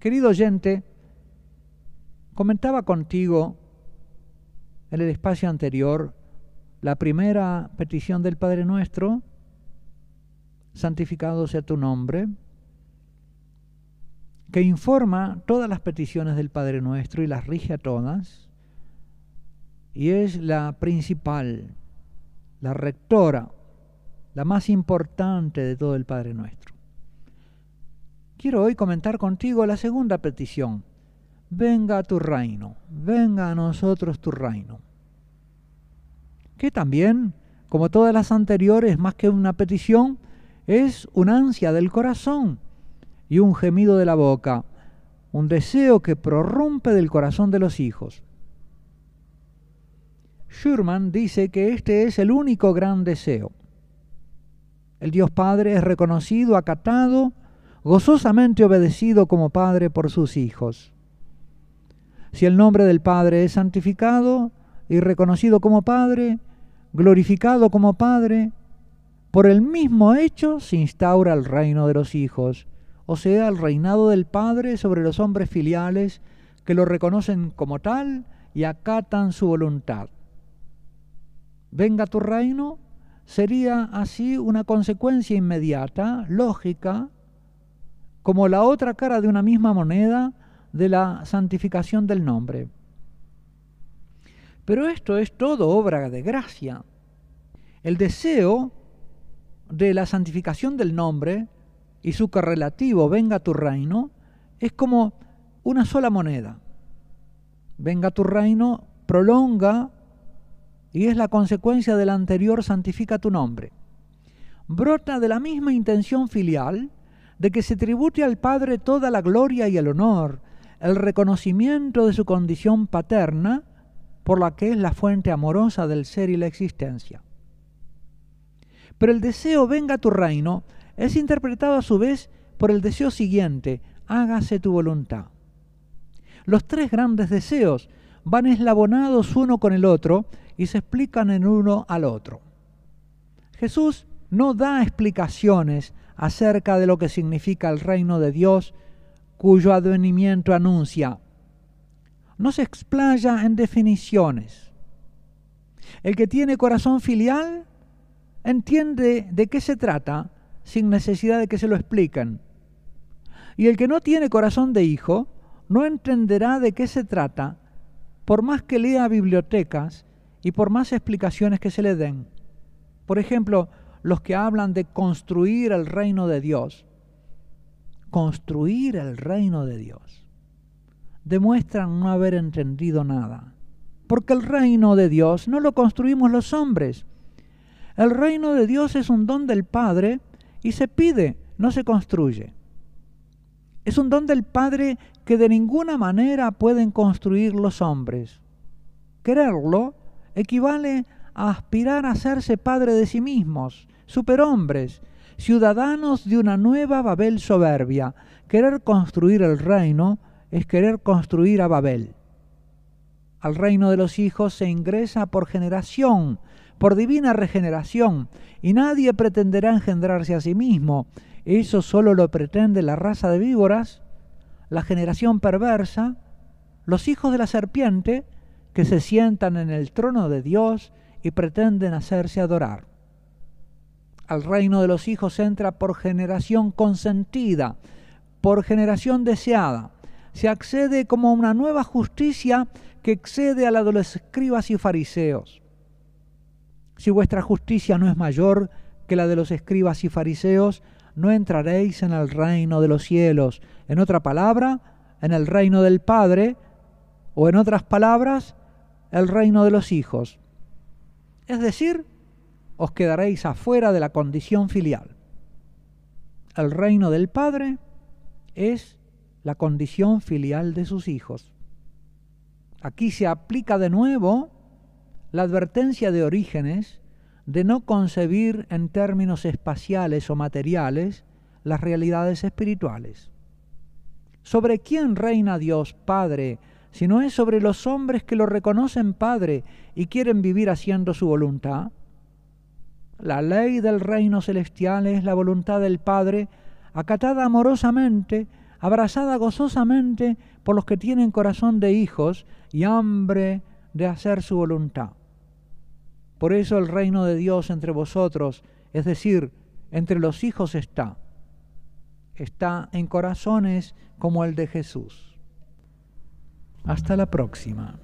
Querido oyente, comentaba contigo en el espacio anterior la primera petición del Padre Nuestro, santificado sea tu nombre, que informa todas las peticiones del Padre Nuestro y las rige a todas, y es la principal, la rectora, la más importante de todo el Padre Nuestro. Quiero hoy comentar contigo la segunda petición. Venga a tu reino, venga a nosotros tu reino. Que también, como todas las anteriores, más que una petición, es un ansia del corazón y un gemido de la boca, un deseo que prorrumpe del corazón de los hijos. Schurman dice que este es el único gran deseo. El Dios Padre es reconocido, acatado gozosamente obedecido como Padre por sus hijos. Si el nombre del Padre es santificado y reconocido como Padre, glorificado como Padre, por el mismo hecho se instaura el reino de los hijos, o sea, el reinado del Padre sobre los hombres filiales que lo reconocen como tal y acatan su voluntad. Venga tu reino sería así una consecuencia inmediata, lógica, como la otra cara de una misma moneda de la santificación del nombre. Pero esto es todo obra de gracia. El deseo de la santificación del nombre y su correlativo, venga tu reino, es como una sola moneda. Venga tu reino, prolonga y es la consecuencia del anterior santifica tu nombre. Brota de la misma intención filial de que se tribute al Padre toda la gloria y el honor, el reconocimiento de su condición paterna, por la que es la fuente amorosa del ser y la existencia. Pero el deseo venga tu reino es interpretado a su vez por el deseo siguiente, hágase tu voluntad. Los tres grandes deseos van eslabonados uno con el otro y se explican en uno al otro. Jesús no da explicaciones acerca de lo que significa el reino de Dios cuyo advenimiento anuncia. No se explaya en definiciones. El que tiene corazón filial entiende de qué se trata sin necesidad de que se lo expliquen. Y el que no tiene corazón de hijo no entenderá de qué se trata por más que lea bibliotecas y por más explicaciones que se le den. Por ejemplo, los que hablan de construir el reino de Dios, construir el reino de Dios, demuestran no haber entendido nada. Porque el reino de Dios no lo construimos los hombres. El reino de Dios es un don del Padre y se pide, no se construye. Es un don del Padre que de ninguna manera pueden construir los hombres. Quererlo equivale a a aspirar a hacerse padre de sí mismos, superhombres, ciudadanos de una nueva Babel soberbia. Querer construir el reino es querer construir a Babel. Al reino de los hijos se ingresa por generación, por divina regeneración, y nadie pretenderá engendrarse a sí mismo. Eso solo lo pretende la raza de víboras, la generación perversa, los hijos de la serpiente, que se sientan en el trono de Dios y pretenden hacerse adorar. Al reino de los hijos entra por generación consentida, por generación deseada. Se accede como una nueva justicia que excede a la de los escribas y fariseos. Si vuestra justicia no es mayor que la de los escribas y fariseos, no entraréis en el reino de los cielos. En otra palabra, en el reino del Padre, o en otras palabras, el reino de los hijos. Es decir, os quedaréis afuera de la condición filial. El reino del Padre es la condición filial de sus hijos. Aquí se aplica de nuevo la advertencia de Orígenes de no concebir en términos espaciales o materiales las realidades espirituales. ¿Sobre quién reina Dios Padre sino es sobre los hombres que lo reconocen Padre y quieren vivir haciendo su voluntad. La ley del reino celestial es la voluntad del Padre, acatada amorosamente, abrazada gozosamente por los que tienen corazón de hijos y hambre de hacer su voluntad. Por eso el reino de Dios entre vosotros, es decir, entre los hijos está. Está en corazones como el de Jesús. Hasta la próxima.